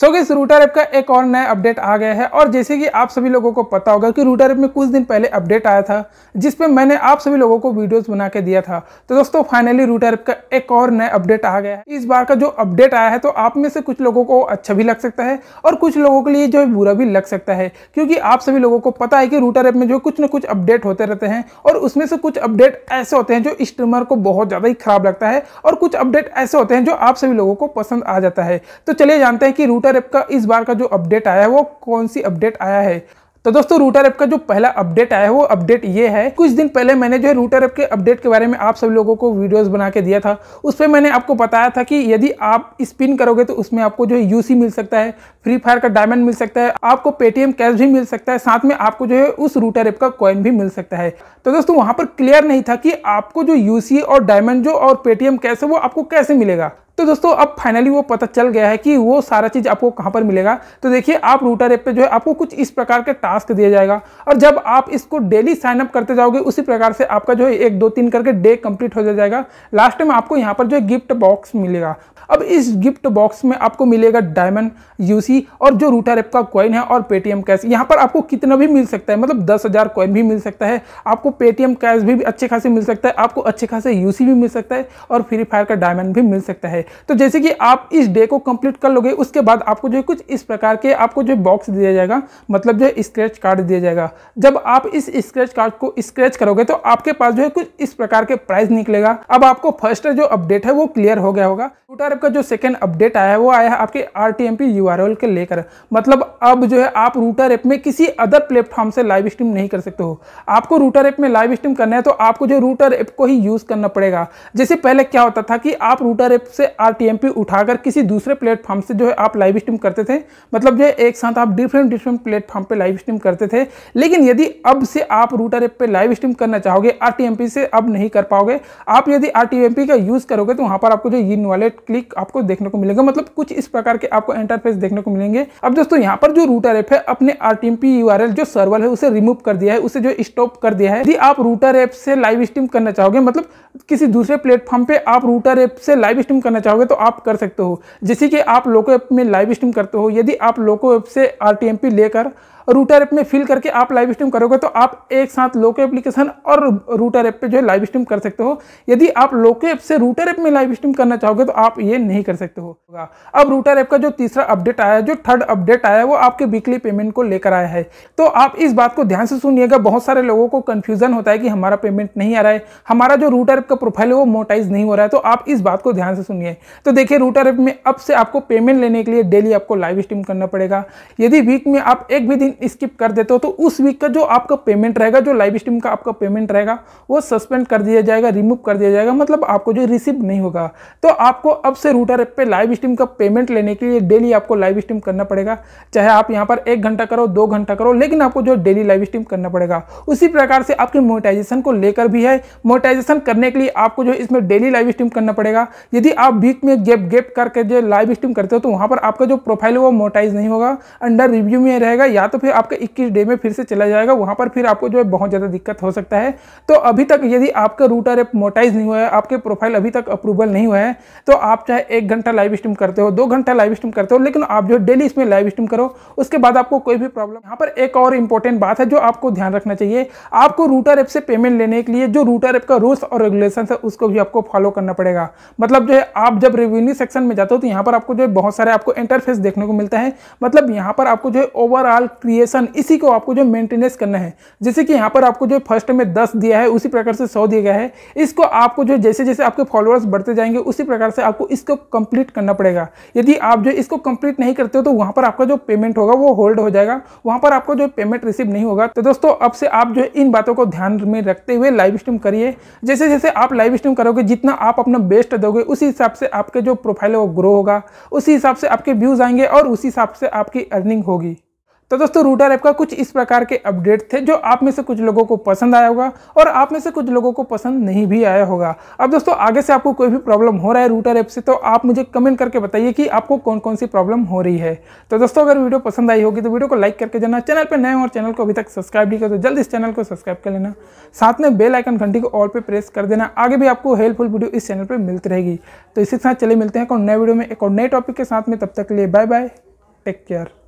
सो गई router app का एक और नया अपडेट आ गया है और जैसे कि आप सभी लोगों को पता होगा कि रूटर ऐप में कुछ दिन पहले अपडेट आया था जिसमें मैंने आप सभी लोगों को वीडियोस बना के दिया था तो दोस्तों फाइनली रूटर ऐप का एक और नया अपडेट आ गया है इस बार का जो अपडेट आया है तो आप में से कुछ लोगों को अच्छा भी लग सकता है और कुछ लोगों के लिए जो है बुरा भी लग सकता है क्योंकि आप सभी लोगों को पता है कि रूटर ऐप में जो कुछ ना कुछ अपडेट होते रहते हैं और उसमें से कुछ अपडेट ऐसे होते हैं जो स्ट्रीमर को बहुत ज़्यादा ही खराब लगता है और कुछ अपडेट ऐसे होते हैं जो आप सभी लोगों को पसंद आ जाता है तो चलिए जानते हैं कि रूट रूटर ऐप का इस बार का जो अपडेट आया है वो कौन सी अपडेट आया है तो दोस्तों रूटर ऐप का जो पहला अपडेट आया है वो अपडेट ये है कुछ दिन पहले मैंने जो है रूटर ऐप के अपडेट के बारे में आप सब लोगों को वीडियोस बना के दिया था उस पर मैंने आपको बताया था कि यदि आप स्पिन करोगे तो उसमें आपको जो है यूसी मिल सकता है फ्री फायर का डायमंड मिल सकता है आपको पेटीएम कैश भी मिल सकता है साथ में आपको जो है उस रूटर ऐप का कॉइन भी मिल सकता है तो दोस्तों वहाँ पर क्लियर नहीं था कि आपको जो यूसी और डायमंड जो और पेटीएम कैश है वो आपको कैसे मिलेगा तो दोस्तों अब फाइनली वो पता चल गया है कि वो सारा चीज़ आपको कहां पर मिलेगा तो देखिए आप रूटर ऐप पे जो है आपको कुछ इस प्रकार के टास्क दिया जाएगा और जब आप इसको डेली साइन अप करते जाओगे उसी प्रकार से आपका जो है एक दो तीन करके डे कंप्लीट हो जाएगा लास्ट में आपको यहाँ पर जो है गिफ्ट बॉक्स मिलेगा अब इस गिफ्ट बॉक्स में आपको मिलेगा डायमंड यूसी और जो रूटर ऐप का कॉइन है और पेटीएम कैश यहाँ पर आपको कितना भी मिल सकता है मतलब दस हज़ार कॉइन भी मिल सकता है आपको पेटीएम कैश भी अच्छे खासे मिल सकता है आपको अच्छे खासे यूसी भी मिल सकता है और फ्री फायर का डायमंड भी मिल सकता है तो जैसे कि आप इस डे को कंप्लीट कर लोगे उसके बाद आपको जो है कुछ इस प्रकार के आपको जो बॉक्स दिया जाएगा मतलब जो है स्क्रैच कार्ड दिया जाएगा जब आप इस स्क्रैच कार्ड को स्क्रैच करोगे तो आपके पास जो है कुछ इस प्रकार के प्राइस निकलेगा अब आपको फर्स्ट जो अपडेट है वो क्लियर हो गया होगा टूटर का जो सेकेंड अपडेट आया है वो आया है आपके आर टी एम के लेकर मतलब अब जो है आप रूटर ऐप में किसी अदर प्लेटफॉर्म से लाइव स्ट्रीम नहीं कर सकते हो आपको रूटर ऐप में लाइव स्ट्रीम करना है तो आपको जो रूटर ऐप को ही यूज करना पड़ेगा जैसे पहले क्या होता था कि आप रूटर ऐप से आर उठाकर किसी दूसरे प्लेटफॉर्म से जो है आप लाइव स्ट्रीम करते थे मतलब जो है एक साथ आप डिफरेंट डिफरेंट प्लेटफॉर्म पे लाइव स्ट्रीम करते थे लेकिन यदि अब से आप रूटर ऐप पे लाइव स्ट्रीम करना चाहोगे आर से अब नहीं कर पाओगे आप यदि आर का यूज़ करोगे तो वहाँ पर आपको जो इन वॉलेट क्लिक आपको देखने को मिलेगा मतलब कुछ इस प्रकार के आपको इंटरफेस देखने को मिलेंगे अब दोस्तों यहाँ पर जो रूटर ऐप है अपने आर टी जो सर्वर है उसे रिमूव कर दिया है उसे जो स्टॉप कर दिया है यदि आप रूटर ऐप से लाइव स्ट्रीम करना चाहोगे मतलब किसी दूसरे प्लेटफॉर्म पर आप रूटर ऐप से लाइव स्ट्रीम करना चाहोगे तो आप कर सकते हो जैसे कि आप लोको ऐप में लाइव स्ट्रीम करते हो यदि आप लोको ऐप से आर लेकर रूटर ऐप में फिल करके आप लाइव स्ट्रीम करोगे तो आप एक साथ लोके एप्लीकेशन और रूटर ऐप पे जो है लाइव स्ट्रीम कर सकते हो यदि आप लोके ऐप से रूटर ऐप में लाइव स्ट्रीम करना चाहोगे तो आप ये नहीं कर सकते होगा अब रूटर ऐप का जो तीसरा अपडेट आया है जो थर्ड अपडेट आया है वो आपके वीकली पेमेंट को लेकर आया है तो आप इस बात को ध्यान से सुनिएगा बहुत सारे लोगों को कन्फ्यूजन होता है कि हमारा पेमेंट नहीं आ रहा है हमारा जो रूटर ऐप का प्रोफाइल है वो मोटाइज नहीं हो रहा है तो आप इस बात को ध्यान से सुनिए तो देखिए रूटर ऐप में अब से आपको पेमेंट लेने के लिए डेली आपको लाइव स्ट्रीम करना पड़ेगा यदि वीक में आप एक भी दिन स्किप कर देते हो तो उस वीक का जो आपका पेमेंट रहेगा जो लाइव स्ट्रीम का आपका पेमेंट रहेगा वो सस्पेंड कर दिया जाएगा रिमूव कर दिया जाएगा मतलब आपको जो रिसीव नहीं होगा तो आपको अब से रूटर ऐप पे लाइव स्ट्रीम का पेमेंट लेने के लिए डेली आपको लाइव स्ट्रीम करना पड़ेगा चाहे आप यहाँ पर एक घंटा करो दो घंटा करो लेकिन आपको जो डेली लाइव स्ट्रीम करना पड़ेगा उसी प्रकार से आपके मोटाइजेशन को लेकर भी है मोटाइजेशन करने के लिए आपको जो इसमें डेली लाइव स्ट्रीम करना पड़ेगा यदि आप वीक में गैप गैप करके जो लाइव स्ट्रीम करते हो तो वहाँ पर आपका जो प्रोफाइल है वो मोटाइज नहीं होगा अंडर रिव्यू में रहेगा या तो फिर आपका 21 डे में फिर से चला जाएगा वहाँ पर फिर आपको जो है बहुत ज़्यादा दिक्कत हो सकता है तो अभी तक यदि आपका रूटर एप मोटाइज नहीं हुआ है आपके प्रोफाइल अभी तक अप्रूवल नहीं हुआ है तो आप चाहे एक घंटा लाइव स्ट्रीम करते हो दो घंटा लाइव स्ट्रीम करते हो लेकिन आप जो डेली इसमें लाइव स्ट्रीम करो उसके बाद आपको कोई भी प्रॉब्लम यहाँ पर एक और इंपॉर्टेंट बात है जो आपको ध्यान रखना चाहिए आपको रूटर ऐप से पेमेंट लेने के लिए जो रूटर ऐप का रूल्स और रेगुलेशन है उसको भी आपको फॉलो करना पड़ेगा मतलब जो है आप जब रेवेन्यू सेक्शन में जाते हो तो यहाँ पर आपको जो है बहुत सारे आपको इंटरफेस देखने को मिलता है मतलब यहाँ पर आपको जो है ओवरऑल डेविएशन इसी को आपको जो मेंटेनेंस करना है जैसे कि यहाँ पर आपको जो फर्स्ट में दस दिया है उसी प्रकार से सौ दिया गया है इसको आपको जो जैसे जैसे आपके फॉलोअर्स बढ़ते जाएंगे उसी प्रकार से आपको इसको कंप्लीट करना पड़ेगा यदि आप जो इसको कंप्लीट नहीं करते हो तो वहाँ पर आपका जो पेमेंट होगा वो होल्ड हो जाएगा वहाँ पर आपको जो पेमेंट रिसीव नहीं होगा तो दोस्तों अब से आप जो इन बातों को ध्यान में रखते हुए लाइव स्ट्रीम करिए जैसे जैसे आप लाइव स्ट्रीम करोगे जितना आप अपना बेस्ट दोगे उसी हिसाब से आपके जो प्रोफाइल है वो ग्रो होगा उसी हिसाब से आपके व्यूज़ आएंगे और उसी हिसाब से आपकी अर्निंग होगी तो दोस्तों रूटर ऐप का कुछ इस प्रकार के अपडेट थे जो आप में से कुछ लोगों को पसंद आया होगा और आप में से कुछ लोगों को पसंद नहीं भी आया होगा अब दोस्तों आगे से आपको कोई भी प्रॉब्लम हो रहा है रूटर ऐप से तो आप मुझे कमेंट करके बताइए कि आपको कौन कौन सी प्रॉब्लम हो रही है तो दोस्तों अगर वीडियो पसंद आई होगी तो वीडियो को लाइक करके जाना चैनल पर नए और चैनल को अभी तक सब्सक्राइब नहीं कर तो जल्द इस चैनल को सब्सक्राइब कर लेना साथ में बेल आइकन घंटी को ऑल पर प्रेस कर देना आगे भी आपको हेल्पफुल वीडियो इस चैनल पर मिलती रहेगी तो इसी के साथ चले मिलते हैं एक और नए वीडियो में एक और नए टॉपिक के साथ में तब तक के लिए बाय बाय टेक केयर